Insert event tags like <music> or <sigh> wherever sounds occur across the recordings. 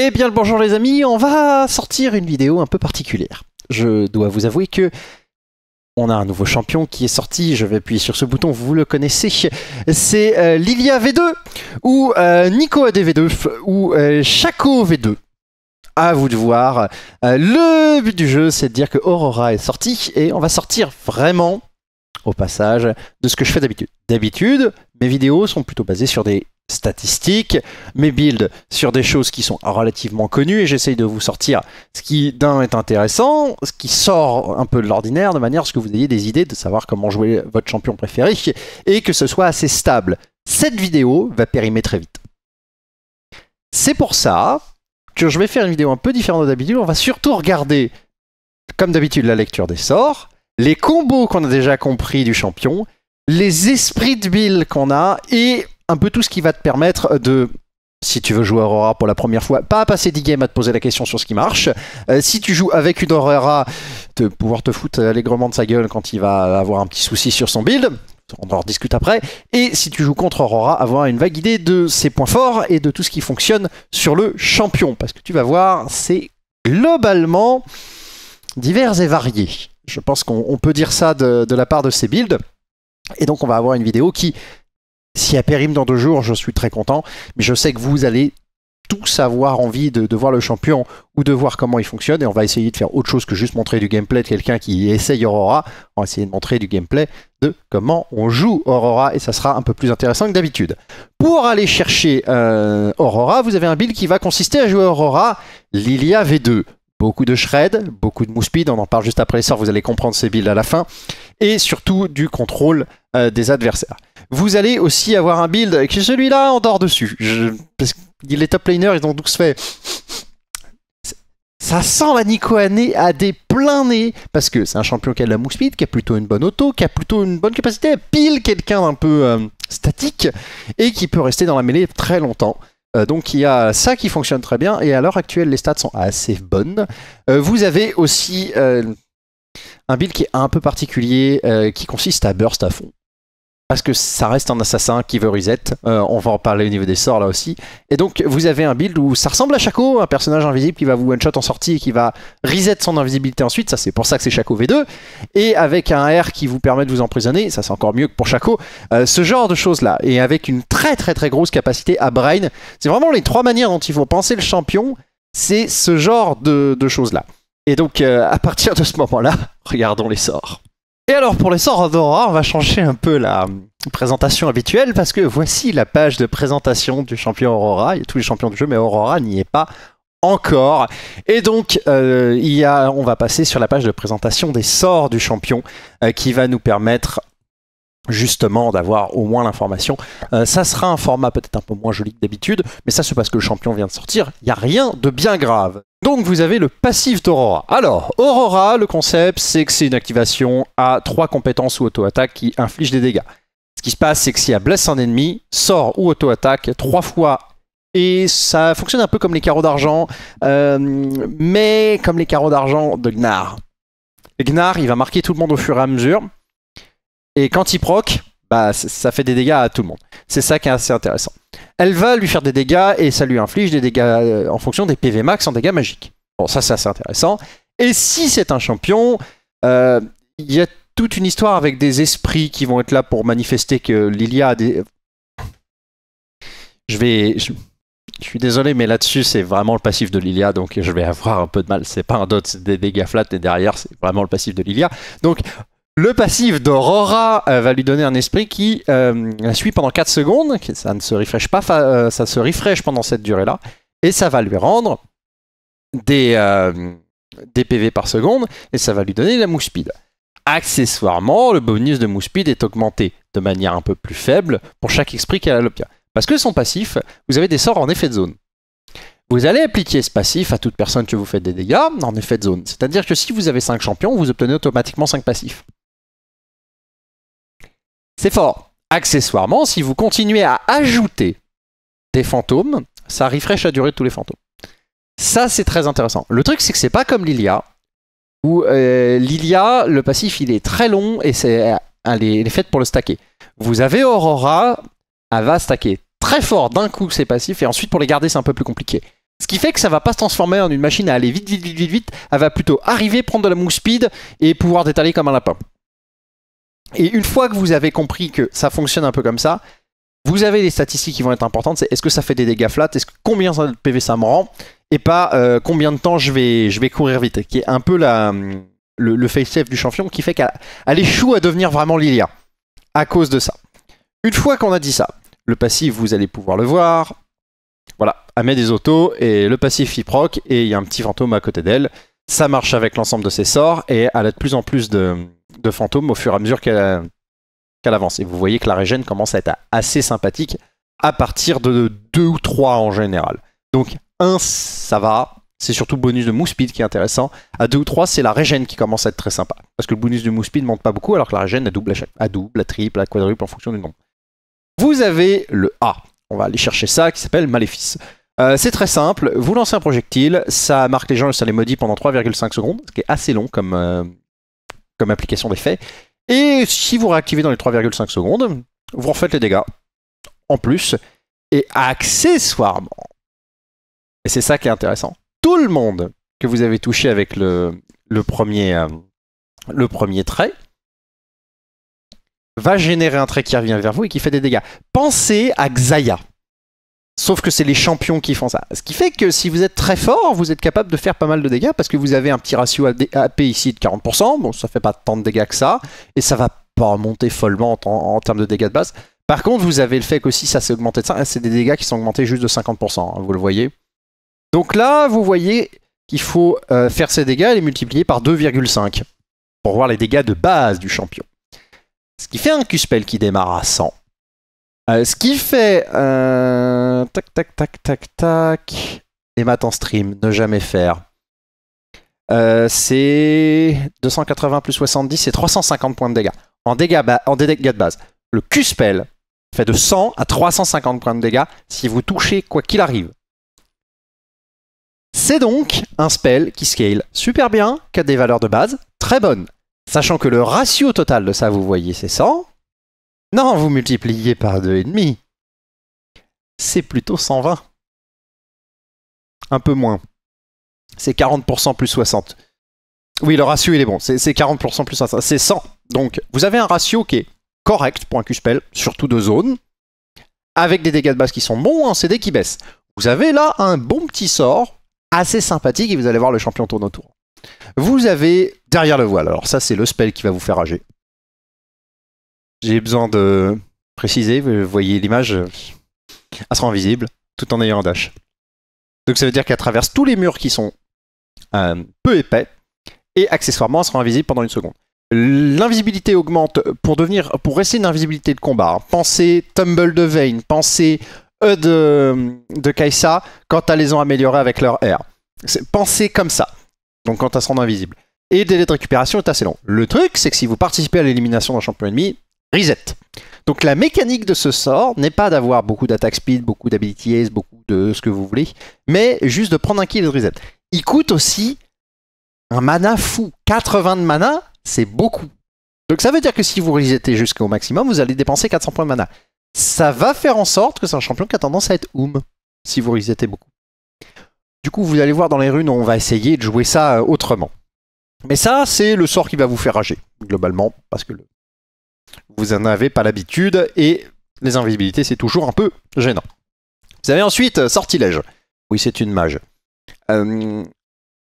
Eh bien le bonjour les amis, on va sortir une vidéo un peu particulière. Je dois vous avouer que on a un nouveau champion qui est sorti, je vais appuyer sur ce bouton, vous le connaissez, c'est euh, Lilia V2 ou euh, Nico ADV2 ou euh, Chaco V2 à vous de voir. le but du jeu, c'est de dire que Aurora est sortie et on va sortir vraiment au passage de ce que je fais d'habitude. D'habitude, mes vidéos sont plutôt basées sur des statistiques, mes builds sur des choses qui sont relativement connues et j'essaye de vous sortir ce qui d'un est intéressant, ce qui sort un peu de l'ordinaire de manière à ce que vous ayez des idées de savoir comment jouer votre champion préféré et que ce soit assez stable. Cette vidéo va périmer très vite. C'est pour ça que je vais faire une vidéo un peu différente d'habitude. On va surtout regarder, comme d'habitude, la lecture des sorts, les combos qu'on a déjà compris du champion, les esprits de build qu'on a et un peu tout ce qui va te permettre de si tu veux jouer Aurora pour la première fois, pas passer 10 games à te poser la question sur ce qui marche. Euh, si tu joues avec une Aurora, de pouvoir te foutre allègrement de sa gueule quand il va avoir un petit souci sur son build. On en discute après. Et si tu joues contre Aurora, avoir une vague idée de ses points forts et de tout ce qui fonctionne sur le champion. Parce que tu vas voir, c'est globalement divers et varié. Je pense qu'on peut dire ça de, de la part de ces builds. Et donc on va avoir une vidéo qui si a périm dans deux jours, je suis très content, mais je sais que vous allez tous avoir envie de, voir le champion ou de voir comment il fonctionne et on va essayer de faire autre chose que juste montrer du gameplay de quelqu'un qui essaye Aurora. On va essayer de montrer du gameplay de comment on joue Aurora et ça sera un peu plus intéressant que d'habitude. Pour aller chercher euh, Aurora, vous avez un build qui va consister à jouer Aurora Lilia V2. Beaucoup de shred, beaucoup de speed on en parle juste après les sorts, vous allez comprendre ces builds à la fin, et surtout du contrôle euh, des adversaires vous allez aussi avoir un build avec celui-là en dort dessus. Parce que les top laners, ils ont ce fait. Ça sent la Nico à des pleins nez parce que c'est un champion qui a de la mousse speed, qui a plutôt une bonne auto, qui a plutôt une bonne capacité à pile quelqu'un d'un peu euh, statique et qui peut rester dans la mêlée très longtemps. Euh, donc il y a ça qui fonctionne très bien et à l'heure actuelle les stats sont assez bonnes. Euh, vous avez aussi un build qui est un peu particulier qui consiste à burst à fond parce que ça reste un assassin qui veut reset. Euh, on va en parler au niveau des sorts là aussi. Et donc vous avez un build où ça ressemble à Shaco, un personnage invisible qui va vous one-shot en sortie et qui va reset son invisibilité ensuite. Ça c'est pour ça que c'est Shaco V2. Et avec un R qui vous permet de vous emprisonner, ça c'est encore mieux que pour Shaco. Euh, ce genre de choses là. Et avec une très très très grosse capacité à Brain. C'est vraiment les trois manières dont il faut penser le champion. C'est ce genre de, choses là. Et donc euh, à partir de ce moment là, <laughs> regardons les sorts. Et alors pour les sorts d'Aurora, on va changer un peu la hum, présentation habituelle parce que voici la page de présentation du champion Aurora. Il y a tous les champions du jeu, mais Aurora n'y est pas encore. Et donc euh, on va passer sur la page de présentation des sorts du champion euh, qui va nous permettre justement d'avoir au moins l'information. Euh, ça sera un format peut-être un peu moins joli que d'habitude, mais ça c'est parce que le champion vient de sortir, il n'y a rien de bien grave. Donc vous avez le passif d'Aurora. Alors, Aurora, le concept, c'est que c'est une activation à trois compétences ou auto-attaque qui inflige des dégâts. Ce qui se passe, c'est que si elle blesse un ennemi, sort ou auto-attaque trois fois et ça fonctionne un peu comme les carreaux d'argent, euh, mais comme les carreaux d'argent de Gnar. Gnar, il va marquer tout le monde au fur et à mesure. Et quand il proc, bah, ça fait des dégâts à tout le monde. C'est ça qui est assez intéressant. Elle va lui faire des dégâts et ça lui inflige des dégâts euh, en fonction des PV max en dégâts magiques. Bon, ça, c'est assez intéressant. Et si c'est un champion, euh, il y a toute une histoire avec des esprits qui vont être là pour manifester que Lilia a des. Je vais. Je... suis désolé, mais là-dessus, c'est vraiment le passif de Lilia, donc je vais avoir un peu de mal. C'est pas un dot, c'est des dégâts flat, et derrière, c'est vraiment le passif de Lilia. Donc, le passif d'Aurora euh, va lui donner un esprit qui euh, la suit pendant 4 secondes. Ça ne se refresh pas, euh, ça se refresh pendant cette durée-là. Et ça va lui rendre des, PV par seconde. Et ça va lui donner la mousse speed. Accessoirement, le bonus de mousse speed est augmenté de manière un peu plus faible pour chaque esprit qu'elle l'opia. Parce que son passif, vous avez des sorts en effet de zone. Vous allez appliquer ce passif à toute personne que vous faites des dégâts en effet de zone. C'est-à-dire que si vous avez 5 champions, vous obtenez automatiquement 5 passifs. C'est fort. Accessoirement, si vous continuez à ajouter des fantômes, ça refresh la durée de tous les fantômes. Ça, c'est très intéressant. Le truc, c'est que c'est pas comme l'Ilia, où euh, l'Ilia, le passif, il est très long et c'est euh, elle est, faite pour le stacker. Vous avez Aurora, elle va stacker très fort d'un coup ses passifs et ensuite pour les garder, c'est un peu plus compliqué. Ce qui fait que ça va pas se transformer en une machine à aller vite, vite, vite, vite, vite. Elle va plutôt arriver, prendre de la move speed et pouvoir détaler comme un lapin. Et une fois que vous avez compris que ça fonctionne un peu comme ça, vous avez les statistiques qui vont être importantes. C'est est-ce que ça fait des dégâts flats est-ce que, Combien de PV ça me rend Et pas euh, combien de temps je vais, je vais courir vite. Qui est un peu la, le, face-safe du champion qui fait qu'elle échoue à devenir vraiment Lilia. À cause de ça. Une fois qu'on a dit ça, le passif, vous allez pouvoir le voir. Voilà, elle met des autos et le passif il proc et il y a un petit fantôme à côté d'elle. Ça marche avec l'ensemble de ses sorts et elle a de plus en plus de, de fantômes au fur et à mesure qu'elle avance. Et vous voyez que la régène commence à être assez sympathique à partir de 2 ou 3 en général. Donc 1, ça va, c'est surtout le bonus de move speed qui est intéressant. À 2 ou 3, c'est la régène qui commence à être très sympa. Parce que le bonus de mousse speed ne monte pas beaucoup, alors que la régène a double, à, chaque, à double, triple, à quadruple en fonction du nombre. Vous avez le A. On va aller chercher ça qui s'appelle Maléfice. Euh, c'est très simple, vous lancez un projectile, ça marque les gens et ça les maudit pendant 3,5 secondes, ce qui est assez long comme, euh, comme application d'effet. Et si vous réactivez dans les 3,5 secondes, vous refaites les dégâts en plus. Et accessoirement, et c'est ça qui est intéressant, tout le monde que vous avez touché avec le, premier, euh, le premier trait va générer un trait qui revient vers vous et qui fait des dégâts. Pensez à Xaya. Sauf que c'est les champions qui font ça. Ce qui fait que si vous êtes très fort, vous êtes capable de faire pas mal de dégâts parce que vous avez un petit ratio AP ici de 40%. Bon, ça fait pas tant de dégâts que ça. Et ça va pas monter follement en, termes de dégâts de base. Par contre, vous avez le fait que si ça s'est augmenté de ça. C'est des dégâts qui sont augmentés juste de 50%. Hein, vous le voyez. Donc là, vous voyez qu'il faut euh, faire ces dégâts et les multiplier par 2,5 pour voir les dégâts de base du champion. Ce qui fait un Q-Spell qui démarre à 100 ce qui fait. tac, tac, tac, tac, tac. Les maths en stream, ne jamais faire. c'est 280 plus 70, c'est 350 points de dégâts. En dégâts, en dégâts de base. Le Q-Spell fait de 100 à 350 points de dégâts si vous touchez quoi qu'il arrive. C'est donc un spell qui scale super bien, qui a des valeurs de base très bonnes. Sachant que le ratio total de ça, vous voyez, c'est 100. Non, vous multipliez par 2,5. C'est plutôt 120. Un peu moins. C'est 40% plus 60. Oui, le ratio, il est bon. C'est 40% plus 60. C'est 100. Donc, vous avez un ratio qui est correct pour un Q-spell, surtout de zone, avec des dégâts de base qui sont bons, en hein, CD qui baissent, Vous avez là un bon petit sort, assez sympathique, et vous allez voir le champion tourne autour. Vous avez derrière le voile, alors ça c'est le spell qui va vous faire rager. J'ai besoin de préciser, vous voyez l'image, elle euh, sera invisible tout en ayant un dash. Donc ça veut dire qu'elle traverse tous les murs qui sont euh, peu épais et accessoirement elle sera invisible pendant une seconde. L'invisibilité augmente pour devenir, pour rester une invisibilité de combat. Hein. Pensez Tumble de Vayne, pensez E de, euh, de Kaisa quand elles les ont améliorées avec leur R. Pensez comme ça, donc quand elles seront invisible Et le délai de récupération est assez long. Le truc, c'est que si vous participez à l'élimination d'un champion ennemi, reset. Donc la mécanique de ce sort n'est pas d'avoir beaucoup d'attaque speed, beaucoup d'ability beaucoup de ce que vous voulez, mais juste de prendre un kill et de reset. Il coûte aussi un mana fou. 80 de mana, c'est beaucoup. Donc ça veut dire que si vous resetez jusqu'au maximum, vous allez dépenser 400 points de mana. Ça va faire en sorte que c'est un champion qui a tendance à être oum, si vous resetez beaucoup. Du coup, vous allez voir dans les runes, on va essayer de jouer ça euh, autrement. Mais ça, c'est le sort qui va vous faire rager, globalement, parce que le vous n'en avez pas l'habitude et les invisibilités, c'est toujours un peu gênant. Vous avez ensuite euh, Sortilège. Oui, c'est une mage. Euh,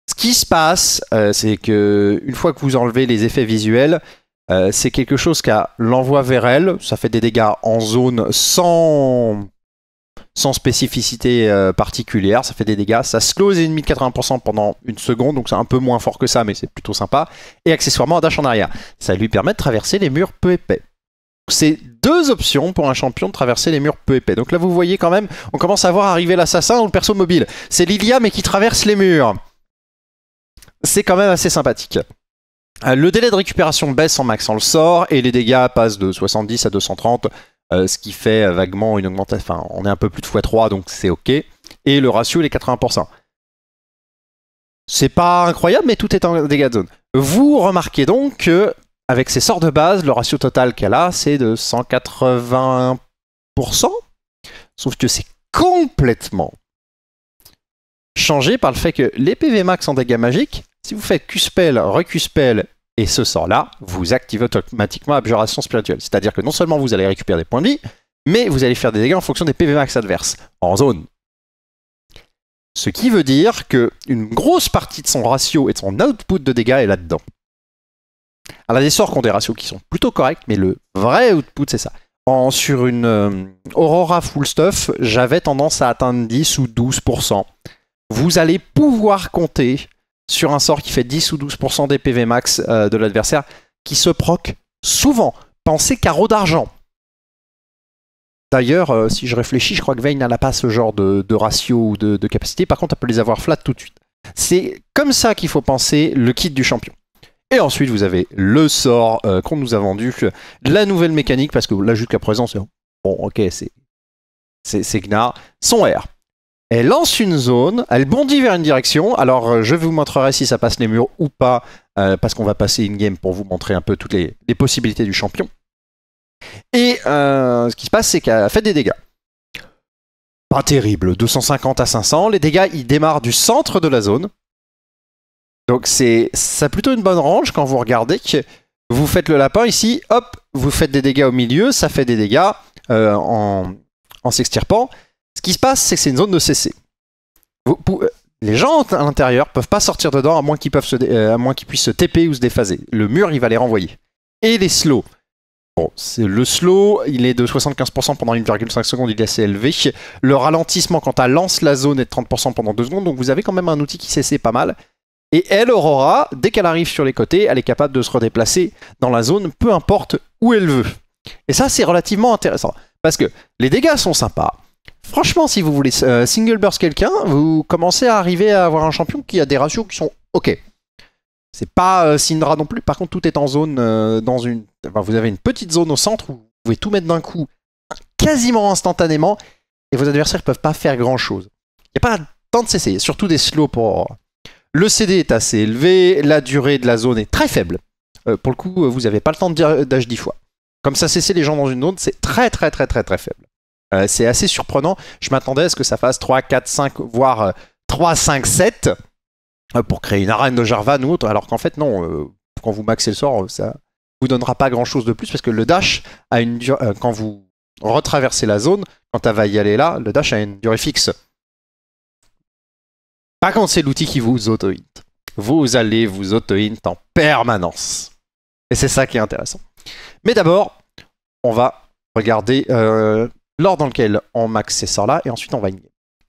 ce qui se passe, euh, c'est que une fois que vous enlevez les effets visuels, c'est quelque chose a l'envoi vers elle. Ça fait des dégâts en zone sans sans spécificité euh, particulière, ça fait des dégâts, ça close les ennemis de 80% pendant une seconde, donc c'est un peu moins fort que ça, mais c'est plutôt sympa, et accessoirement un dash en arrière. Ça lui permet de traverser les murs peu épais. C'est deux options pour un champion de traverser les murs peu épais. Donc là vous voyez quand même, on commence à voir arriver l'assassin ou le perso mobile. C'est Lilia mais qui traverse les murs. C'est quand même assez sympathique. Euh, le délai de récupération baisse en maxant le sort et les dégâts passent de 70 à 230. Euh, ce qui fait euh, vaguement une augmentation. Enfin, on est un peu plus de x3, donc c'est OK. Et le ratio, il est 80%. C'est pas incroyable, mais tout est en dégâts de zone. Vous remarquez donc que, avec ces sorts de base, le ratio total qu'elle a, c'est de 180%, Sauf que c'est complètement changé par le fait que les PV max en dégâts magiques, si vous faites Q-Spell, recuspel et ce sort-là vous activez automatiquement Abjuration Spirituelle. C'est-à-dire que non seulement vous allez récupérer des points de vie, mais vous allez faire des dégâts en fonction des PV max adverses, en zone. Ce qui veut dire que une grosse partie de son ratio et de son output de dégâts est là-dedans. Alors, il a des sorts qui ont des ratios qui sont plutôt corrects, mais le vrai output, c'est ça. sur une euh, Aurora Full Stuff, j'avais tendance à atteindre 10 ou 12%. Vous allez pouvoir compter sur un sort qui fait 10 ou 12% des PV max euh, de l'adversaire, qui se proc souvent. Pensez carreau d'argent. D'ailleurs, euh, si je réfléchis, je crois que Vayne n'a pas ce genre de, ratio ou de, capacité. Par contre, elle peut les avoir flat tout de suite. C'est comme ça qu'il faut penser le kit du champion. Et ensuite, vous avez le sort euh, qu'on nous a vendu, la nouvelle mécanique, parce que là, jusqu'à présent, c'est bon, ok, c'est c'est Gnar, son R. Elle lance une zone, elle bondit vers une direction. Alors, euh, je vous montrerai si ça passe les murs ou pas, euh, parce qu'on va passer une game pour vous montrer un peu toutes les, possibilités du champion. Et euh, ce qui se passe, c'est qu'elle fait des dégâts. Pas terrible, 250 à 500. Les dégâts, ils démarrent du centre de la zone. Donc, c'est ça plutôt une bonne range quand vous regardez que vous faites le lapin ici, hop, vous faites des dégâts au milieu, ça fait des dégâts en s'extirpant. Ce qui se passe, c'est que c'est une zone de CC. Euh, les gens à l'intérieur peuvent pas sortir dedans à moins qu'ils euh, puissent se TP ou se déphaser. Le mur, il va les renvoyer. Et les slows. Bon, le slow, il est de 75% pendant 1,5 secondes, il est assez élevé. Le ralentissement quand elle lance la zone est de 30% pendant 2 secondes, donc vous avez quand même un outil qui cesse pas mal. Et elle, Aurora, dès qu'elle arrive sur les côtés, elle est capable de se redéplacer dans la zone, peu importe où elle veut. Et ça, c'est relativement intéressant. Parce que les dégâts sont sympas, Franchement, si vous voulez euh, single burst quelqu'un, vous commencez à arriver à avoir un champion qui a des ratios qui sont ok. C'est pas euh, Syndra non plus. Par contre, tout est en zone euh, dans une. vous avez une petite zone au centre où vous pouvez tout mettre d'un coup, quasiment instantanément, et vos adversaires peuvent pas faire grand chose. Il n'y a pas tant de CC, surtout des slows pour. Le CD est assez élevé, la durée de la zone est très faible. Euh, pour le coup, vous n'avez pas le temps de dire d'âge 10 fois. Comme ça, cesser les gens dans une zone, c'est très très très très très faible. Euh, c'est assez surprenant. Je m'attendais à ce que ça fasse 3, 4, 5, voire 3, 5, 7 pour créer une arène de Jarvan ou autre, alors qu'en fait, non, euh, quand vous maxez le sort, euh, ça vous donnera pas grand chose de plus parce que le dash a une quand vous retraversez la zone, quand elle va y aller là, le dash a une durée fixe. Pas quand c'est l'outil qui vous auto-hint. Vous allez vous auto-hint en permanence. Et c'est ça qui est intéressant. Mais d'abord, on va regarder lors dans lequel on max ces sorts-là, et ensuite on va in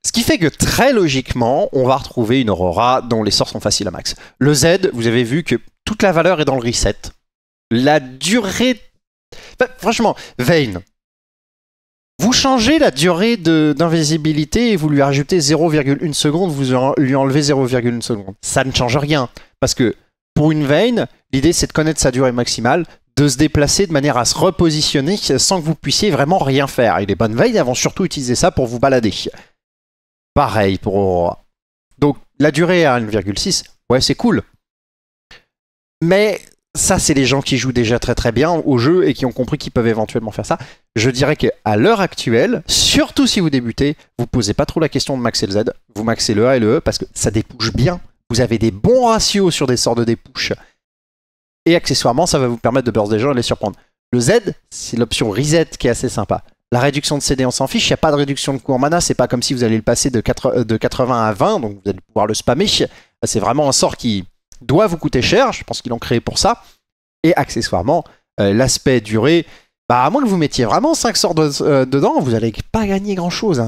Ce qui fait que très logiquement, on va retrouver une Aurora dont les sorts sont faciles à max. Le Z, vous avez vu que toute la valeur est dans le reset. La durée... franchement, Vayne, vous changez la durée d'invisibilité et vous lui rajoutez 0,1 seconde, vous lui enlevez 0,1 seconde. Ça ne change rien, parce que pour une veine, l'idée c'est de connaître sa durée maximale, de se déplacer de manière à se repositionner sans que vous puissiez vraiment rien faire. Et les bonnes veilles avant surtout utiliser ça pour vous balader. Pareil pour Donc la durée à 1,6, ouais c'est cool. Mais ça c'est les gens qui jouent déjà très très bien au jeu et qui ont compris qu'ils peuvent éventuellement faire ça. Je dirais qu'à l'heure actuelle, surtout si vous débutez, vous posez pas trop la question de maxer le Z, vous maxez le A et le E parce que ça dépouche bien. Vous avez des bons ratios sur des sorts de dépouche et accessoirement, ça va vous permettre de burst des gens et les surprendre. Le Z, c'est l'option reset qui est assez sympa. La réduction de CD, on s'en fiche, il n'y a pas de réduction de coût en mana, c'est pas comme si vous allez le passer de, 4, euh, de 80 à 20, donc vous allez pouvoir le spammer. Euh, c'est vraiment un sort qui doit vous coûter cher, je pense qu'ils l'ont créé pour ça. Et accessoirement, euh, l'aspect durée, bah, à moins que vous mettiez vraiment 5 sorts dedans, vous n'allez pas gagner grand chose. 10%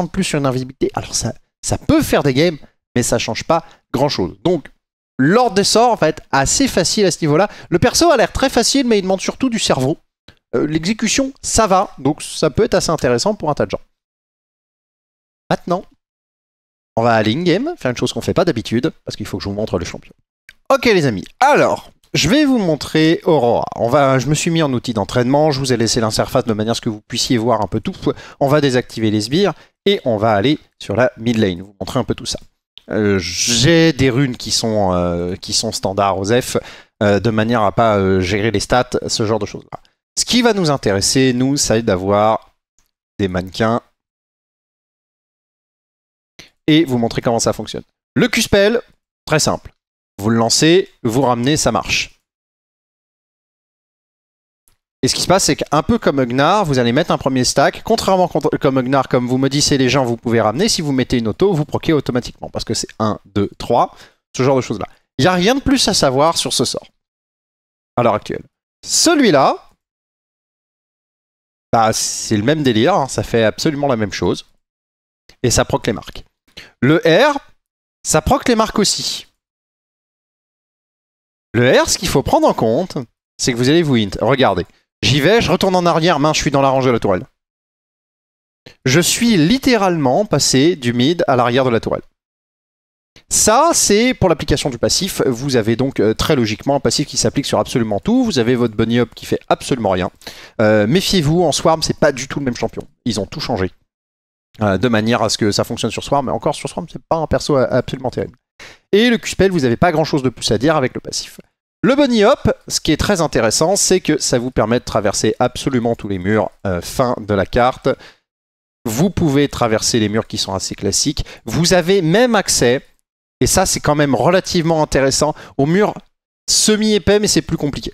hein. de plus sur une invisibilité. Alors ça, ça peut faire des games, mais ça change pas grand chose. Donc l'ordre des sorts va être assez facile à ce niveau-là. Le perso a l'air très facile, mais il demande surtout du cerveau. Euh, l'exécution, ça va, donc ça peut être assez intéressant pour un tas de gens. Maintenant, on va aller in-game, faire une chose qu'on ne fait pas d'habitude, parce qu'il faut que je vous montre le champion. Ok les amis, alors, je vais vous montrer Aurora. On va, je me suis mis en outil d'entraînement, je vous ai laissé l'interface de manière à ce que vous puissiez voir un peu tout. On va désactiver les sbires et on va aller sur la mid lane, vous montrer un peu tout ça. Euh, j'ai des runes qui sont, euh, qui sont standards aux F, euh, de manière à pas gérer les stats, ce genre de choses-là. Ce qui va nous intéresser, nous, c'est d'avoir des mannequins et vous montrer comment ça fonctionne. Le Q-Spell, très simple. Vous le lancez, vous ramenez, ça marche. Et ce qui se passe, c'est qu'un peu comme Ugnar, vous allez mettre un premier stack. Contrairement comme Ugnar, comme vous me les gens, vous pouvez ramener. Si vous mettez une auto, vous proquez automatiquement. Parce que c'est 1, 2, 3, ce genre de choses-là. Il n'y a rien de plus à savoir sur ce sort. À l'heure actuelle. Celui-là, bah, c'est le même délire. Hein. Ça fait absolument la même chose. Et ça proque les marques. Le R, ça proque les marques aussi. Le R, ce qu'il faut prendre en compte, c'est que vous allez vous int. Regardez. J'y vais, je retourne en arrière, main, je suis dans la rangée de la tourelle. Je suis littéralement passé du mid à l'arrière de la tourelle. Ça, c'est pour l'application du passif. Vous avez donc euh, très logiquement un passif qui s'applique sur absolument tout. Vous avez votre bunny hop qui fait absolument rien. Euh, méfiez-vous, en Swarm, c'est pas du tout le même champion. Ils ont tout changé. Euh, de manière à ce que ça fonctionne sur Swarm, mais encore sur Swarm, c'est pas un perso absolument terrible. Et le Q-Spell, vous n'avez pas grand chose de plus à dire avec le passif. Le bunny hop, ce qui est très intéressant, c'est que ça vous permet de traverser absolument tous les murs euh, fin de la carte. Vous pouvez traverser les murs qui sont assez classiques. Vous avez même accès, et ça c'est quand même relativement intéressant, aux murs semi-épais, mais c'est plus compliqué.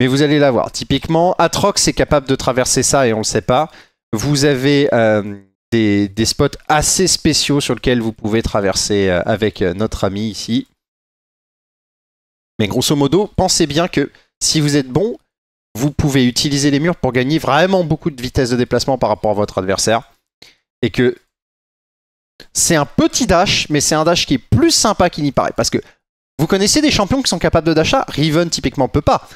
Mais vous allez l'avoir. Typiquement, Atrox est capable de traverser ça et on ne le sait pas. Vous avez euh, des, spots assez spéciaux sur lesquels vous pouvez traverser euh, avec notre ami ici. Mais grosso modo, pensez bien que si vous êtes bon, vous pouvez utiliser les murs pour gagner vraiment beaucoup de vitesse de déplacement par rapport à votre adversaire. Et que c'est un petit dash, mais c'est un dash qui est plus sympa qu'il n'y paraît. Parce que vous connaissez des champions qui sont capables de dash-ha Riven typiquement peut pas.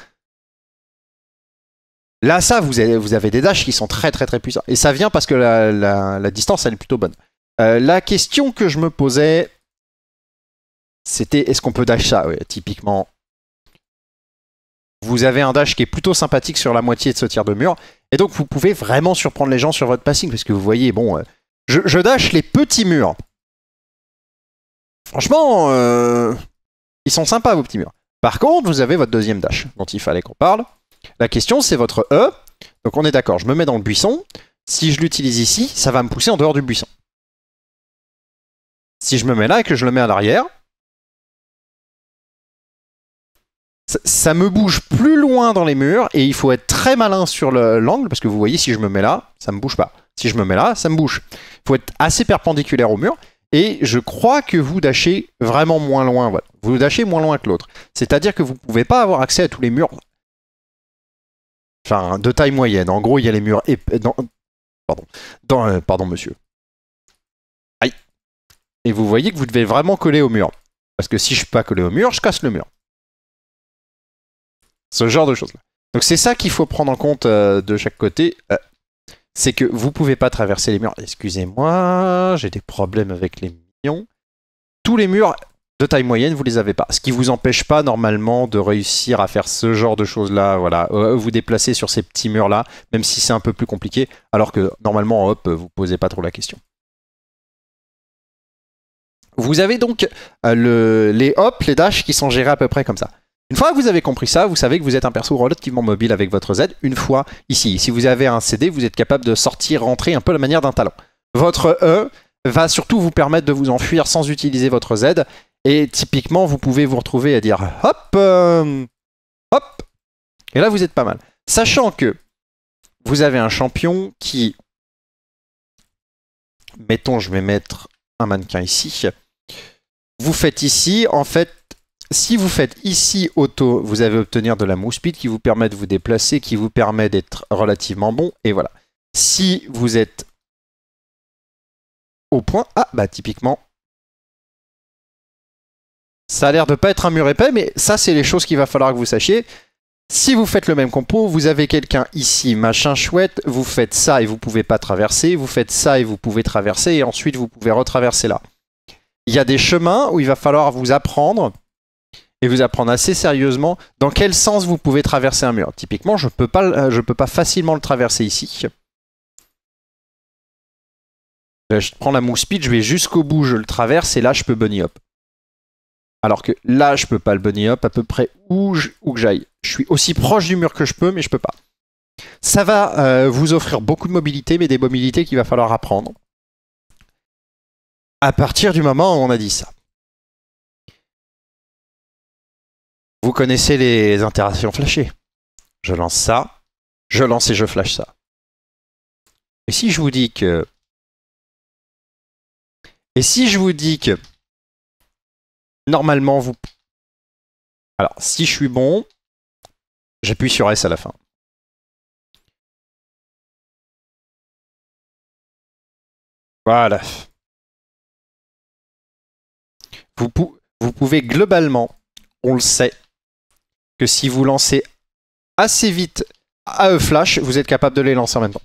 Là, ça, vous avez, des dashs qui sont très très très puissants. Et ça vient parce que la, distance, elle est plutôt bonne. Euh, la question que je me posais, c'était est-ce qu'on peut dash ça Typiquement, vous avez un dash qui est plutôt sympathique sur la moitié de ce tir de mur. Et donc, vous pouvez vraiment surprendre les gens sur votre passing, parce que vous voyez, bon, euh, je, dash les petits murs. Franchement, euh, ils sont sympas, vos petits murs. Par contre, vous avez votre deuxième dash, dont il fallait qu'on parle. La question, c'est votre E. Donc, on est d'accord, je me mets dans le buisson. Si je l'utilise ici, ça va me pousser en dehors du buisson. Si je me mets là et que je le mets à l'arrière, ça, me bouge plus loin dans les murs et il faut être très malin sur l'angle parce que vous voyez, si je me mets là, ça me bouge pas. Si je me mets là, ça me bouge. Il faut être assez perpendiculaire au mur. Et je crois que vous dachez vraiment moins loin. Vous dachez moins loin que l'autre. C'est-à-dire que vous ne pouvez pas avoir accès à tous les murs. de taille moyenne. En gros, il y a les murs épais. Dans... Pardon. Dans, euh, pardon, monsieur. Aïe. Et vous voyez que vous devez vraiment coller au mur. Parce que si je ne suis pas collé au mur, je casse le mur. Ce genre de choses-là. Donc c'est ça qu'il faut prendre en compte euh, de chaque côté. Euh, c'est que vous pouvez pas traverser les murs. Excusez-moi, j'ai des problèmes avec les millions. Tous les murs de taille moyenne, vous les avez pas. Ce qui vous empêche pas normalement de réussir à faire ce genre de choses-là. Voilà, euh, vous déplacer sur ces petits murs-là, même si c'est un peu plus compliqué. Alors que normalement hop, vous posez pas trop la question. Vous avez donc les hop, les dashs qui sont gérés à peu près comme ça. Une fois que vous avez compris ça, vous savez que vous êtes un perso relativement mobile avec votre Z. Une fois ici, si vous avez un CD, vous êtes capable de sortir, rentrer un peu la manière d'un talent. Votre E va surtout vous permettre de vous enfuir sans utiliser votre Z. Et typiquement, vous pouvez vous retrouver à dire hop, euh, hop. Et là, vous êtes pas mal. Sachant que vous avez un champion qui, mettons, je vais mettre un mannequin ici. Vous faites ici, en fait, si vous faites ici auto, vous allez obtenir de la mousse speed qui vous permet de vous déplacer, qui vous permet d'être relativement bon, et voilà. Si vous êtes au point, ah bah typiquement, ça a l'air de pas être un mur épais, mais ça c'est les choses qu'il va falloir que vous sachiez. Si vous faites le même compo, vous avez quelqu'un ici, machin chouette, vous faites ça et vous pouvez pas traverser, vous faites ça et vous pouvez traverser, et ensuite vous pouvez retraverser là. Il y a des chemins où il va falloir vous apprendre et vous apprendre assez sérieusement dans quel sens vous pouvez traverser un mur. Typiquement, je ne peux, pas, euh, peux pas facilement le traverser ici. je prends la mousse speed, je vais jusqu'au bout, je le traverse, et là, je peux bunny hop. Alors que là, je peux pas le bunny hop à peu près où, que j'aille. Je suis aussi proche du mur que je peux, mais je peux pas. Ça va euh, vous offrir beaucoup de mobilité, mais des mobilités qu'il va falloir apprendre. À partir du moment où on a dit ça. Vous connaissez les interactions flashées. Je lance ça, je lance et je flash ça. Et si je vous dis que... Et si je vous dis que... Normalement, vous... Alors, si je suis bon, j'appuie sur S à la fin. Voilà. Vous, vous pouvez globalement, on le sait, que si vous lancez assez vite AE Flash, vous êtes capable de les lancer en même temps.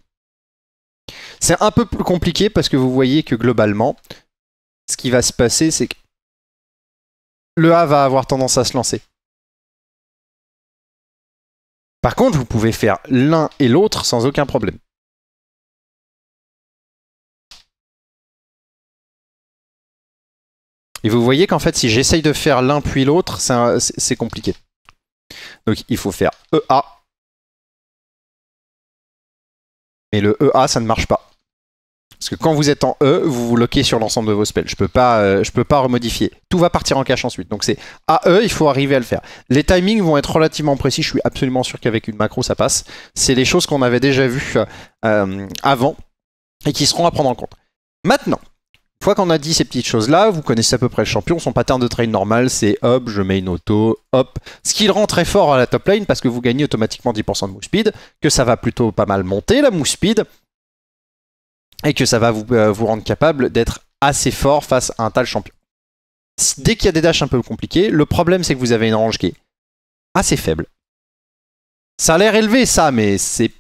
C'est un peu plus compliqué parce que vous voyez que globalement, ce qui va se passer, c'est que le A va avoir tendance à se lancer. Par contre, vous pouvez faire l'un et l'autre sans aucun problème. Et vous voyez qu'en fait, si j'essaye de faire l'un puis l'autre, c'est compliqué. Donc il faut faire EA. Mais le EA, ça ne marche pas. Parce que quand vous êtes en E, vous vous loquez sur l'ensemble de vos spells. Je ne peux, pas, euh, peux pas remodifier. Tout va partir en cache ensuite. Donc c'est AE, il faut arriver à le faire. Les timings vont être relativement précis. Je suis absolument sûr qu'avec une macro, ça passe. C'est les choses qu'on avait déjà vues euh, avant et qui seront à prendre en compte. Maintenant, fois qu'on a dit ces petites choses-là, vous connaissez à peu près le champion. Son pattern de trade normal, c'est hop, je mets une auto, hop. Ce qui le rend très fort à la top lane parce que vous gagnez automatiquement 10% de move speed, que ça va plutôt pas mal monter la move speed et que ça va vous, euh, rendre capable d'être assez fort face à un tal champion. Dès qu'il y a des dashs un peu compliqués, le problème c'est que vous avez une range qui est assez faible. Ça a l'air élevé ça, mais c'est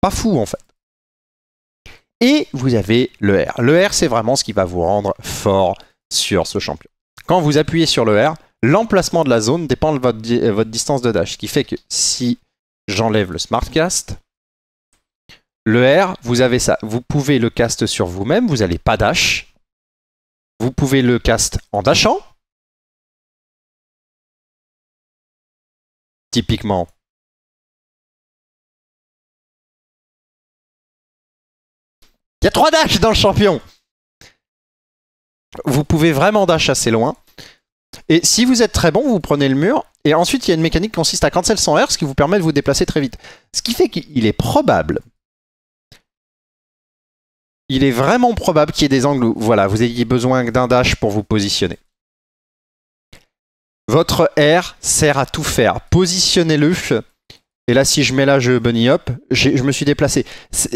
pas fou en fait. Et vous avez le R. Le R, c'est vraiment ce qui va vous rendre fort sur ce champion. Quand vous appuyez sur le R, l'emplacement de la zone dépend de euh, votre, distance de dash, ce qui fait que si j'enlève le Smartcast, le R, vous avez ça. Vous pouvez le cast sur vous-même, vous n'allez pas dash. Vous pouvez le cast en dashant. Typiquement, Il y a trois dash dans le champion Vous pouvez vraiment dash assez loin. Et si vous êtes très bon, vous prenez le mur. Et ensuite, il y a une mécanique qui consiste à cancel son R, ce qui vous permet de vous déplacer très vite. Ce qui fait qu'il est probable il est vraiment probable qu'il y ait des angles où voilà, vous ayez besoin d'un dash pour vous positionner. Votre R sert à tout faire. Positionnez-le et là, si je mets là, je bunny hop, je me suis déplacé.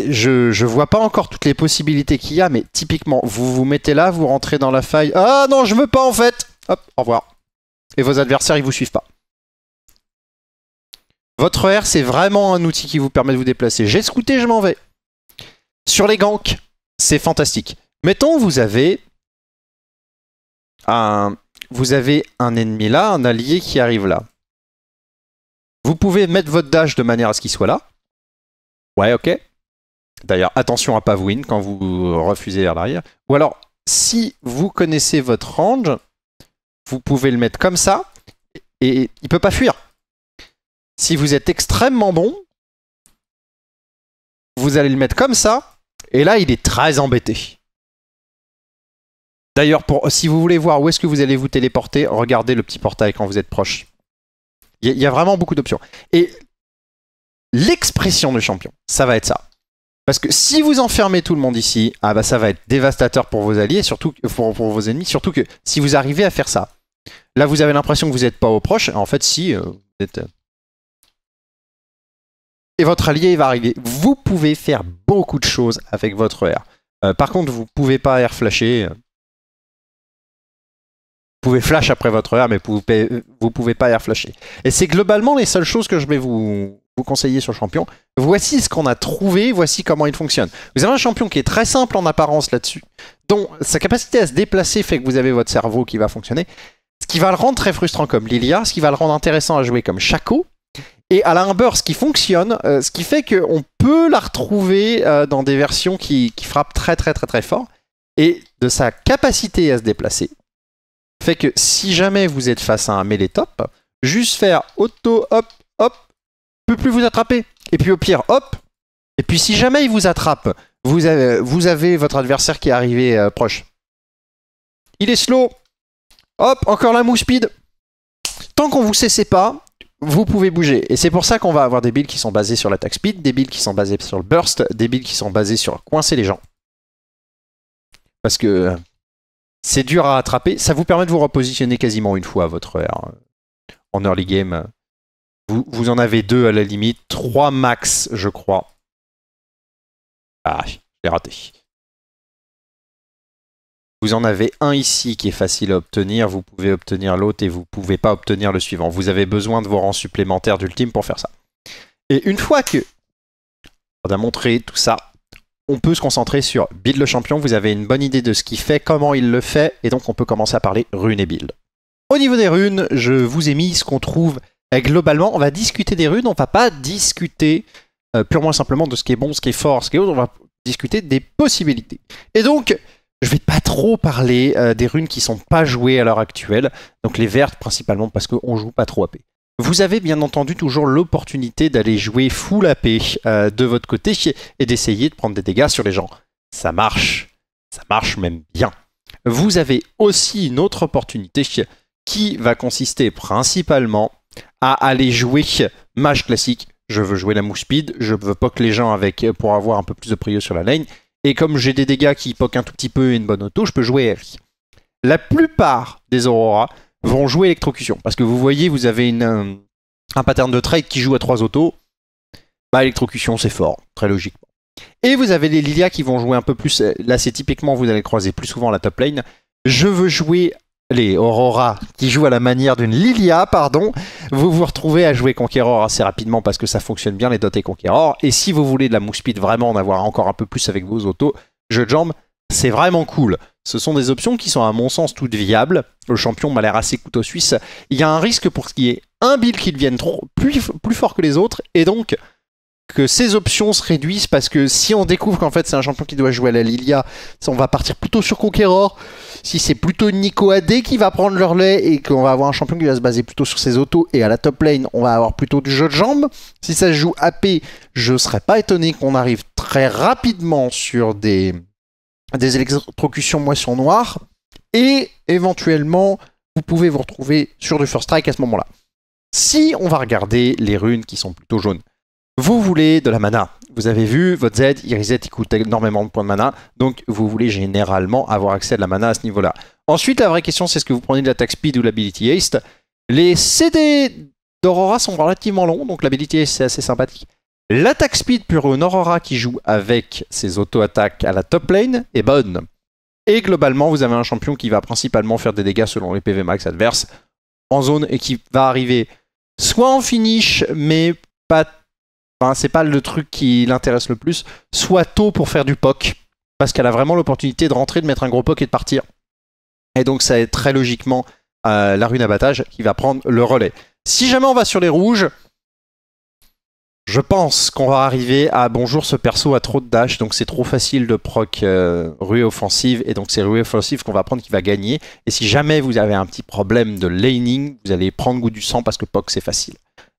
Je, ne vois pas encore toutes les possibilités qu'il y a, mais typiquement, vous vous mettez là, vous rentrez dans la faille. Ah non, je veux pas en fait Hop, au revoir. Et vos adversaires, ils vous suivent pas. Votre R, c'est vraiment un outil qui vous permet de vous déplacer. J'ai scouté, je m'en vais. Sur les ganks, c'est fantastique. Mettons, vous avez vous avez un ennemi là, un allié qui arrive là. Vous pouvez mettre votre dash de manière à ce qu'il soit là. Ouais, ok. D'ailleurs, attention à pas vous quand vous refusez vers l'arrière. Ou alors, si vous connaissez votre range, vous pouvez le mettre comme ça et il peut pas fuir. Si vous êtes extrêmement bon, vous allez le mettre comme ça et là, il est très embêté. D'ailleurs, si vous voulez voir où est-ce que vous allez vous téléporter, regardez le petit portail quand vous êtes proche. Il y, a vraiment beaucoup d'options. Et l'expression de champion, ça va être ça. Parce que si vous enfermez tout le monde ici, ah bah ça va être dévastateur pour vos alliés, surtout pour, vos ennemis, surtout que si vous arrivez à faire ça, là vous avez l'impression que vous n'êtes pas au proche, en fait si, euh, vous êtes... Euh, et votre allié va arriver. Vous pouvez faire beaucoup de choses avec votre R. Euh, par contre, vous ne pouvez pas air flasher pouvez flash après votre R, mais vous pouvez, vous pouvez pas air flasher. Et c'est globalement les seules choses que je vais vous, conseiller sur champion. Voici ce qu'on a trouvé, voici comment il fonctionne. Vous avez un champion qui est très simple en apparence là-dessus, dont sa capacité à se déplacer fait que vous avez votre cerveau qui va fonctionner. Ce qui va le rendre très frustrant comme Lilia, ce qui va le rendre intéressant à jouer comme Shaco, et à la ce qui fonctionne, euh, ce qui fait qu'on peut la retrouver euh, dans des versions qui, qui, frappent très très très très fort. Et de sa capacité à se déplacer, fait que si jamais vous êtes face à un melee top, juste faire auto, hop, hop, ne peut plus vous attraper. Et puis au pire, hop. Et puis si jamais il vous attrape, vous avez, votre adversaire qui est arrivé euh, proche. Il est slow. Hop, encore la mousse speed. Tant qu'on vous cessez pas, vous pouvez bouger. Et c'est pour ça qu'on va avoir des builds qui sont basés sur l'attaque speed, des builds qui sont basés sur le burst, des builds qui sont basés sur coincer les gens. Parce que euh, c'est dur à attraper. Ça vous permet de vous repositionner quasiment une fois à votre heure euh, en early game. Vous, vous en avez deux à la limite, trois max, je crois. Ah, j'ai raté. Vous en avez un ici qui est facile à obtenir, vous pouvez obtenir l'autre et vous ne pouvez pas obtenir le suivant. Vous avez besoin de vos rangs supplémentaires d'ultime pour faire ça. Et une fois que on a montré tout ça, on peut se concentrer sur build le champion, vous avez une bonne idée de ce qu'il fait, comment il le fait, et donc on peut commencer à parler runes et build. Au niveau des runes, je vous ai mis ce qu'on trouve euh, globalement. On va discuter des runes, on va pas discuter euh, purement purement simplement de ce qui est bon, ce qui est fort, ce qui est autre, on va discuter des possibilités. Et donc, je vais pas trop parler euh, des runes qui sont pas jouées à l'heure actuelle, donc les vertes principalement parce qu'on joue pas trop AP. Vous avez bien entendu toujours l'opportunité d'aller jouer full AP euh, de votre côté et d'essayer de prendre des dégâts sur les gens. Ça marche, ça marche même bien. Vous avez aussi une autre opportunité qui va consister principalement à aller jouer match classique. Je veux jouer la mousse speed, je veux poke les gens avec pour avoir un peu plus de prio sur la lane. Et comme j'ai des dégâts qui poquent un tout petit peu et une bonne auto, je peux jouer Harry. La plupart des auroras vont jouer électrocution. Parce que vous voyez, vous avez euh, un, pattern de trade qui joue à trois autos. Bah, électrocution, c'est fort, très logiquement. Et vous avez les Lilia qui vont jouer un peu plus. Euh, là, c'est typiquement, vous allez croiser plus souvent la top lane. Je veux jouer les Aurora qui jouent à la manière d'une Lilia, pardon, vous vous retrouvez à jouer Conqueror assez rapidement parce que ça fonctionne bien les dotés et Conqueror. Et si vous voulez de la mousse vraiment en avoir encore un peu plus avec vos autos, jeu de jambes, c'est vraiment cool. Ce sont des options qui sont à mon sens toutes viables. Le champion m'a l'air assez couteau suisse. Il y a un risque pour ce qui est un build qu'il devienne plus, plus fort que les autres et donc que ces options se réduisent parce que si on découvre qu'en fait c'est un champion qui doit jouer à la Lilia, on va partir plutôt sur Conqueror. Si c'est plutôt Nico AD qui va prendre leur lait et qu'on va avoir un champion qui va se baser plutôt sur ses autos et à la top lane, on va avoir plutôt du jeu de jambes. Si ça se joue AP, je ne serais pas étonné qu'on arrive très rapidement sur des des électrocutions moisson noires, et éventuellement, vous pouvez vous retrouver sur du First Strike à ce moment-là. Si on va regarder les runes qui sont plutôt jaunes, vous voulez de la mana. Vous avez vu, votre Z, Iris il coûte énormément de points de mana, donc vous voulez généralement avoir accès à de la mana à ce niveau-là. Ensuite, la vraie question, c'est ce que vous prenez de l'attaque speed ou de l'ability haste Les CD d'Aurora sont relativement longs, donc l'ability haste, c'est assez sympathique. L'attaque speed pure au Aurora qui joue avec ses auto-attaques à la top lane est bonne. Et globalement, vous avez un champion qui va principalement faire des dégâts selon les PV max adverses en zone et qui va arriver soit en finish, mais pas. Enfin, c'est pas le truc qui l'intéresse le plus, soit tôt pour faire du POC, parce qu'elle a vraiment l'opportunité de rentrer, de mettre un gros POC et de partir. Et donc, ça est très logiquement euh, la rune abattage qui va prendre le relais. Si jamais on va sur les rouges, je pense qu'on va arriver à bonjour, ce perso a trop de dash, donc c'est trop facile de proc rue euh, ruée offensive, et donc c'est rue offensive qu'on va prendre qui va gagner. Et si jamais vous avez un petit problème de laning, vous allez prendre goût du sang parce que POC c'est facile.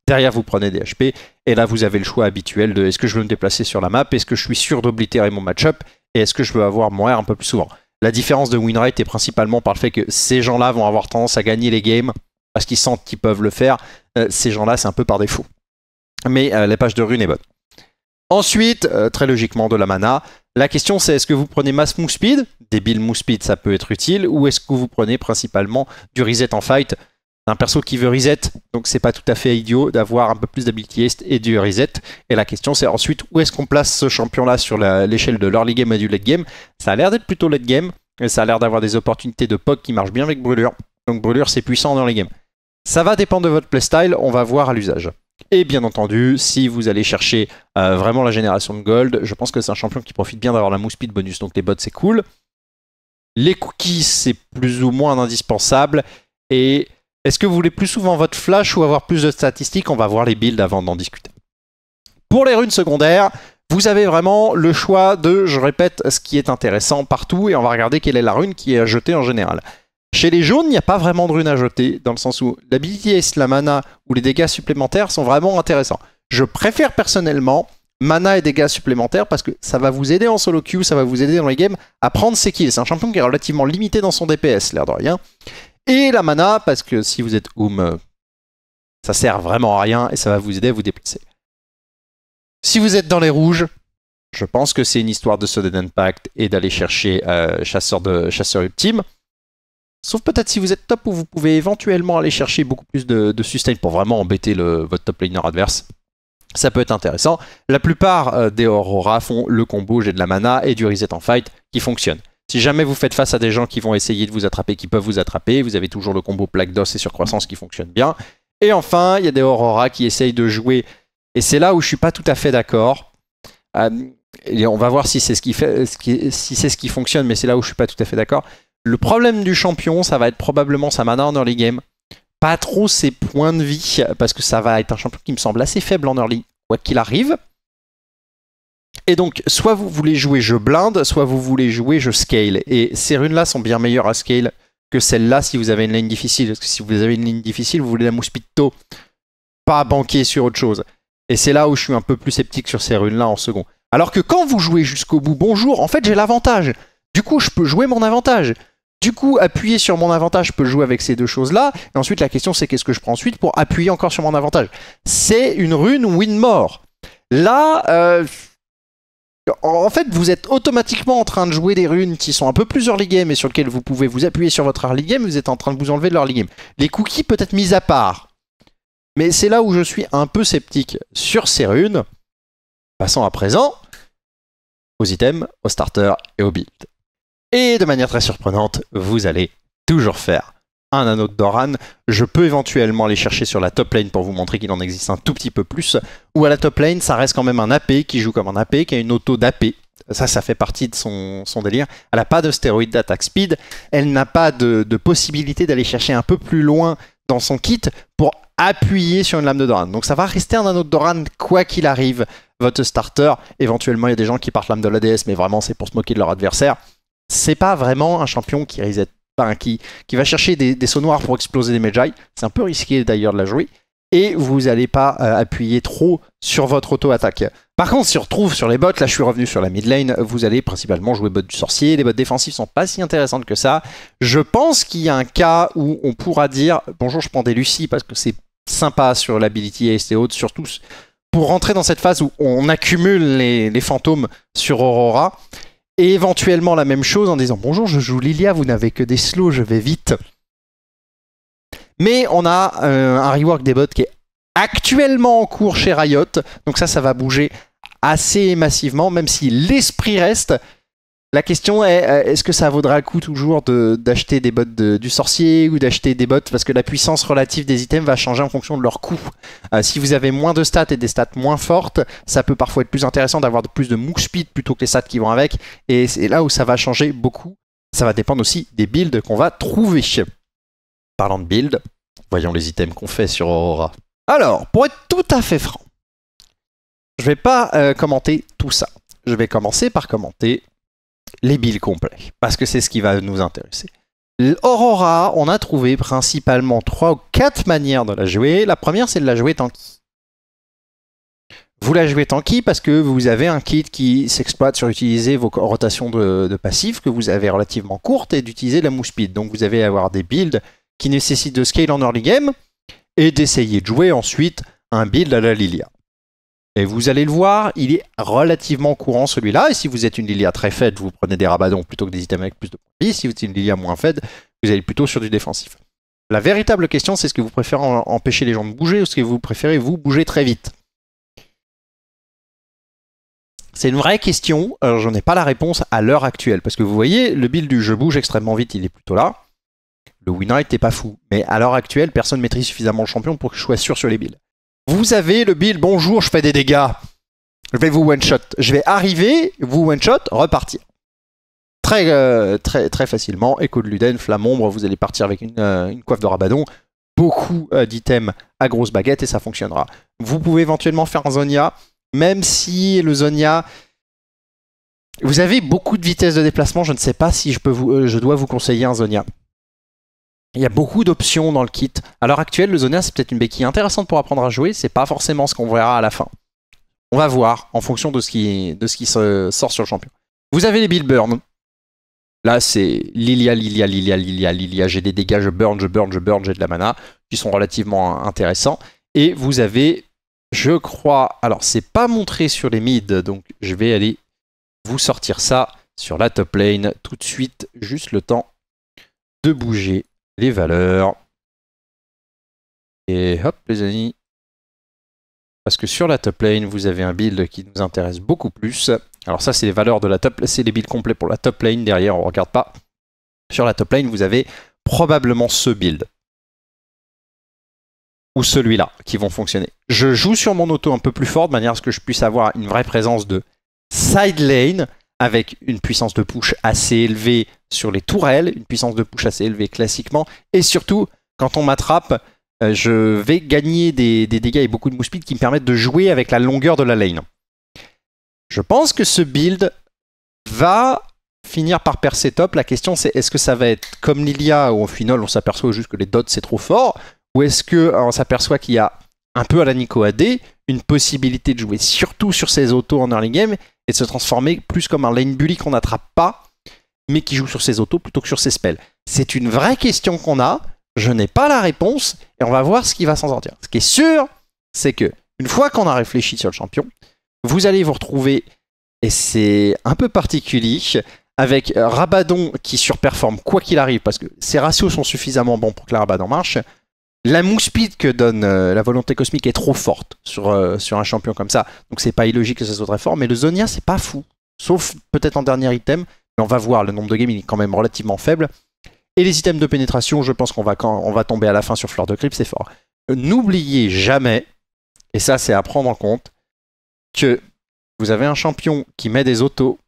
Derrière, vous prenez des HP, et là vous avez le choix habituel de est-ce que je veux me déplacer sur la map, est-ce que je suis sûr d'oblitérer mon matchup et est-ce que je veux avoir mon un peu plus souvent. La différence de win rate est principalement par le fait que ces gens-là vont avoir tendance à gagner les games parce qu'ils sentent qu'ils peuvent le faire. Euh, ces gens-là, c'est un peu par défaut mais euh, les pages de rune est bonne. Ensuite, euh, très logiquement, de la mana. La question c'est est-ce que vous prenez mass move speed Débile move speed, ça peut être utile. Ou est-ce que vous prenez principalement du reset en fight un perso qui veut reset, donc c'est pas tout à fait idiot d'avoir un peu plus d'ability et du reset. Et la question c'est ensuite où est-ce qu'on place ce champion-là sur l'échelle de l'early game et du late game Ça a l'air d'être plutôt late game, et ça a l'air d'avoir des opportunités de POC qui marchent bien avec Brûlure. Donc Brûlure c'est puissant dans les games. Ça va dépendre de votre playstyle, on va voir à l'usage. Et bien entendu, si vous allez chercher euh, vraiment la génération de gold, je pense que c'est un champion qui profite bien d'avoir la mousse speed bonus, donc les bots c'est cool. Les cookies c'est plus ou moins indispensable. Et est-ce que vous voulez plus souvent votre flash ou avoir plus de statistiques On va voir les builds avant d'en discuter. Pour les runes secondaires, vous avez vraiment le choix de, je répète, ce qui est intéressant partout et on va regarder quelle est la rune qui est jetée en général. Chez les jaunes, il n'y a pas vraiment de rune à jeter, dans le sens où l'habilité et la mana ou les dégâts supplémentaires sont vraiment intéressants. Je préfère personnellement mana et dégâts supplémentaires parce que ça va vous aider en solo queue, ça va vous aider dans les games à prendre ses kills. C'est un champion qui est relativement limité dans son DPS, l'air de rien. Et la mana parce que si vous êtes Oum, euh, ça sert vraiment à rien et ça va vous aider à vous déplacer. Si vous êtes dans les rouges, je pense que c'est une histoire de Sudden Impact et d'aller chercher euh, chasseur, de, chasseur ultime. Sauf peut-être si vous êtes top où vous pouvez éventuellement aller chercher beaucoup plus de, sustain pour vraiment embêter le, votre top laner adverse. Ça peut être intéressant. La plupart euh, des Aurora font le combo j'ai de la mana et du reset en fight qui fonctionne. Si jamais vous faites face à des gens qui vont essayer de vous attraper, qui peuvent vous attraper, vous avez toujours le combo plaque d'os et surcroissance qui fonctionne bien. Et enfin, il y a des Aurora qui essayent de jouer. Et c'est là où je suis pas tout à fait d'accord. Euh, on va voir si c'est ce qui si ce qui fonctionne, mais c'est là où je suis pas tout à fait d'accord. Le problème du champion, ça va être probablement sa mana en early game. Pas trop ses points de vie, parce que ça va être un champion qui me semble assez faible en early, quoi qu'il arrive. Et donc, soit vous voulez jouer je blinde, soit vous voulez jouer je scale. Et ces runes-là sont bien meilleures à scale que celles-là si vous avez une ligne difficile. Parce que si vous avez une ligne difficile, vous voulez la mouspito, pas banquer sur autre chose. Et c'est là où je suis un peu plus sceptique sur ces runes-là en second. Alors que quand vous jouez jusqu'au bout, bonjour, en fait j'ai l'avantage. Du coup, je peux jouer mon avantage. Du coup, appuyer sur mon avantage, je peux jouer avec ces deux choses-là. Et ensuite, la question, c'est qu'est-ce que je prends ensuite pour appuyer encore sur mon avantage C'est une rune win-more. Là, euh, en fait, vous êtes automatiquement en train de jouer des runes qui sont un peu plus early game et sur lesquelles vous pouvez vous appuyer sur votre early game, vous êtes en train de vous enlever de l'early game. Les cookies, peut-être mis à part. Mais c'est là où je suis un peu sceptique sur ces runes. Passons à présent aux items, aux starters et aux builds. Et de manière très surprenante, vous allez toujours faire un anneau de Doran. Je peux éventuellement aller chercher sur la top lane pour vous montrer qu'il en existe un tout petit peu plus. Ou à la top lane, ça reste quand même un AP qui joue comme un AP, qui a une auto d'AP. Ça, ça fait partie de son, délire. Elle n'a pas de stéroïde d'attaque speed. Elle n'a pas de, possibilité d'aller chercher un peu plus loin dans son kit pour appuyer sur une lame de Doran. Donc ça va rester un anneau de Doran quoi qu'il arrive. Votre starter, éventuellement il y a des gens qui partent lame de la DS, mais vraiment c'est pour se moquer de leur adversaire c'est pas vraiment un champion qui reset, qui, qui va chercher des, des sauts noirs pour exploser des Magi. C'est un peu risqué d'ailleurs de la jouer. Et vous n'allez pas euh, appuyer trop sur votre auto-attaque. Par contre, si on retrouve sur les bots, là je suis revenu sur la mid lane, vous allez principalement jouer bot du sorcier, les bots défensifs sont pas si intéressantes que ça. Je pense qu'il y a un cas où on pourra dire bonjour je prends des Lucie parce que c'est sympa sur l'ability et haute, surtout pour rentrer dans cette phase où on accumule les, les fantômes sur Aurora. Et éventuellement la même chose en disant bonjour, je joue Lilia, vous n'avez que des slows, je vais vite. Mais on a euh, un rework des bots qui est actuellement en cours chez Riot, donc ça, ça va bouger assez massivement, même si l'esprit reste la question est, euh, est-ce que ça vaudra le coup toujours d'acheter des bots du sorcier ou d'acheter des bots parce que la puissance relative des items va changer en fonction de leur coût. Euh, si vous avez moins de stats et des stats moins fortes, ça peut parfois être plus intéressant d'avoir plus de move speed plutôt que les stats qui vont avec. Et c'est là où ça va changer beaucoup. Ça va dépendre aussi des builds qu'on va trouver. Parlant de build, voyons les items qu'on fait sur Aurora. Alors, pour être tout à fait franc, je vais pas euh, commenter tout ça. Je vais commencer par commenter les builds complets, parce que c'est ce qui va nous intéresser. L'Aurora, on a trouvé principalement trois ou quatre manières de la jouer. La première, c'est de la jouer tanky. Vous la jouez tanky parce que vous avez un kit qui s'exploite sur utiliser vos rotations de, de passifs que vous avez relativement courtes et d'utiliser la mousse speed. Donc vous allez avoir des builds qui nécessitent de scale en early game et d'essayer de jouer ensuite un build à la Lilia. Et vous allez le voir, il est relativement courant celui-là. Et si vous êtes une Lilia très faible, vous prenez des rabadons plutôt que des items avec plus de points Si vous êtes une Lilia moins faible, vous allez plutôt sur du défensif. La véritable question, c'est ce que vous préférez empêcher les gens de bouger ou ce que vous préférez vous bouger très vite. C'est une vraie question, alors j'en ai pas la réponse à l'heure actuelle, parce que vous voyez, le build du jeu bouge extrêmement vite, il est plutôt là. Le Winner était pas fou, mais à l'heure actuelle, personne ne maîtrise suffisamment le champion pour que je sois sûr sur les builds. Vous avez le build, bonjour, je fais des dégâts. Je vais vous one-shot. Je vais arriver, vous one-shot, repartir. Très, euh, très, très facilement. Écho de Luden, Flamombre, vous allez partir avec une, euh, coiffe de Rabadon. Beaucoup euh, d'items à grosse baguette et ça fonctionnera. Vous pouvez éventuellement faire un Zonia, même si le Zonia... Vous avez beaucoup de vitesse de déplacement, je ne sais pas si je, peux vous, je dois vous conseiller un Zonia. Il y a beaucoup d'options dans le kit. À l'heure actuelle, le Zonia, c'est peut-être une béquille intéressante pour apprendre à jouer. C'est pas forcément ce qu'on verra à la fin. On va voir en fonction de ce qui, de ce qui sort sur le champion. Vous avez les Bill Burn. Là, c'est Lilia, Lilia, Lilia, Lilia, Lilia. J'ai des dégâts, je burn, je burn, je burn, j'ai de la mana, qui sont relativement intéressants. Et vous avez, je crois, alors c'est pas montré sur les mids, donc je vais aller vous sortir ça sur la top lane tout de suite, juste le temps de bouger les valeurs. Et hop les amis, parce que sur la top lane, vous avez un build qui nous intéresse beaucoup plus. Alors ça, c'est les valeurs de la top, c'est les builds complets pour la top lane. Derrière, on ne regarde pas. Sur la top lane, vous avez probablement ce build. Ou celui-là, qui vont fonctionner. Je joue sur mon auto un peu plus fort, de manière à ce que je puisse avoir une vraie présence de side lane, avec une puissance de push assez élevée sur les tourelles, une puissance de push assez élevée classiquement, et surtout, quand on m'attrape, euh, je vais gagner des, dégâts et beaucoup de move speed qui me permettent de jouer avec la longueur de la lane. Je pense que ce build va finir par percer top. La question c'est est-ce que ça va être comme Lilia où au final on s'aperçoit juste que les dots c'est trop fort ou est-ce qu'on euh, s'aperçoit qu'il y a un peu à la Nico AD une possibilité de jouer surtout sur ses autos en early game et de se transformer plus comme un lane bully qu'on n'attrape pas, mais qui joue sur ses autos plutôt que sur ses spells C'est une vraie question qu'on a. Je n'ai pas la réponse et on va voir ce qui va s'en sortir. Ce qui est sûr, c'est que une fois qu'on a réfléchi sur le champion, vous allez vous retrouver, et c'est un peu particulier, avec Rabadon qui surperforme quoi qu'il arrive, parce que ses ratios sont suffisamment bons pour que la Rabadon marche, la mousse que donne euh, la volonté cosmique est trop forte euh, sur, un champion comme ça. Donc c'est pas illogique que ça soit très fort. Mais le Zonia, c'est pas fou. Sauf peut-être en dernier item. Mais on va voir, le nombre de games, est quand même relativement faible. Et les items de pénétration, je pense qu'on va, on va tomber à la fin sur Fleur de crip c'est fort. N'oubliez jamais, et ça c'est à prendre en compte, que vous avez un champion qui met des autos.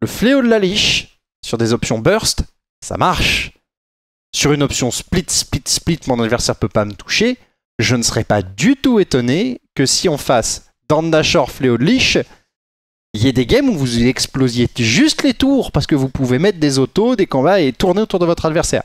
Le fléau de la liche, sur des options burst, ça marche sur une option split, split, split, mon adversaire peut pas me toucher, je ne serais pas du tout étonné que si on fasse Dandashor, Fléau de Lich, il y ait des games où vous explosiez juste les tours parce que vous pouvez mettre des autos, des combats et tourner autour de votre adversaire.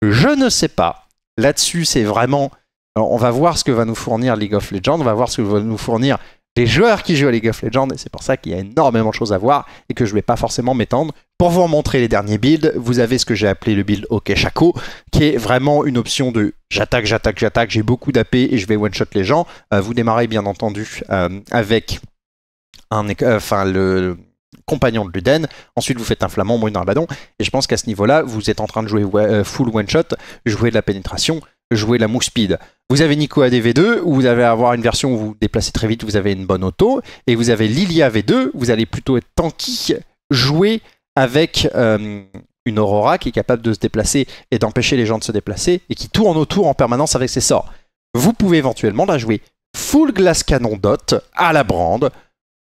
Je ne sais pas. Là-dessus, c'est vraiment. on va voir ce que va nous fournir League of Legends, on va voir ce que va nous fournir les joueurs qui jouent à League of Legends, et c'est pour ça qu'il y a énormément de choses à voir et que je ne vais pas forcément m'étendre. Pour vous montrer les derniers builds, vous avez ce que j'ai appelé le build OK Shako, qui est vraiment une option de j'attaque, j'attaque, j'attaque, j'ai beaucoup d'AP et je vais one-shot les gens. Euh, vous démarrez bien entendu euh, avec un, euh, enfin le, compagnon de Luden, ensuite vous faites un flamand, moins un et je pense qu'à ce niveau-là, vous êtes en train de jouer full one-shot, jouer de la pénétration, jouer de la move speed. Vous avez Nico à DV2, où vous allez avoir une version où vous vous déplacez très vite, vous avez une bonne auto, et vous avez Lilia V2, vous allez plutôt être tanky, jouer avec euh, une aurora qui est capable de se déplacer et d'empêcher les gens de se déplacer et qui tourne autour en permanence avec ses sorts. Vous pouvez éventuellement la jouer full glass canon dot à la brande.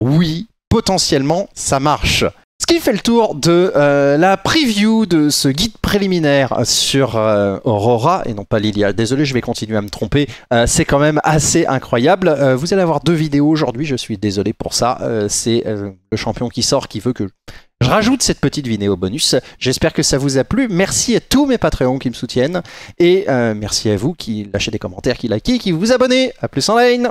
Oui, potentiellement ça marche. Ce qui fait le tour de euh, la preview de ce guide préliminaire sur euh, Aurora, et non pas Lilia. Désolé, je vais continuer à me tromper. c'est quand même assez incroyable. vous allez avoir deux vidéos aujourd'hui, je suis désolé pour ça. c'est le champion qui sort qui veut que je rajoute cette petite vidéo bonus. J'espère que ça vous a plu. Merci à tous mes Patreons qui me soutiennent. Et euh, merci à vous qui lâchez des commentaires, qui likez, qui vous abonnez. À plus en ligne!